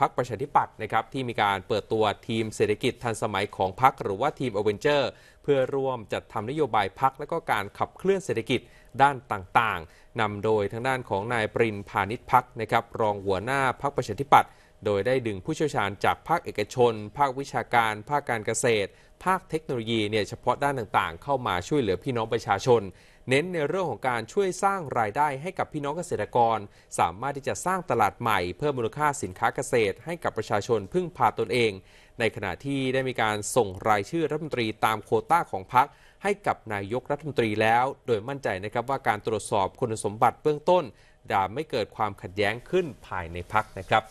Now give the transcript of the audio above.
พักประชาธิปัตย์นะครับที่มีการเปิดตัวทีมเศรษฐกิจทันสมัยของพัก หรือว่าทีมอเวนเจอร์เพื่อร่วมจัดทำนโยบายพักและก็การขับเคลื่อนเศรษฐกิจด้านต่างๆนำโดยทางด้านของนายปรินพาณิชพักนะครับรองหัวหน้าพักประชาธิปัตย์โดยได้ดึงผู้เชี่ยวชาญจากภาคเอกชน ภาควิชาการ ภาคการเกษตร ภาคเทคโนโลยีเนี่ยเฉพาะด้านต่าง ๆ เข้ามาช่วยเหลือพี่น้องประชาชน เน้นในเรื่องของการช่วยสร้างรายได้ให้กับพี่น้องเกษตรกร สามารถที่จะสร้างตลาดใหม่เพิ่มมูลค่าสินค้าเกษตร ให้กับประชาชนพึ่งพาตนเอง ในขณะที่ได้มีการส่งรายชื่อรัฐมนตรีตามโคต้าของพรรคให้กับนายกรัฐมนตรีแล้ว โดยมั่นใจนะครับว่าการตรวจสอบคุณสมบัติเบื้องต้นจะไม่เกิดความขัดแย้งขึ้นภายในพรรคนะครับ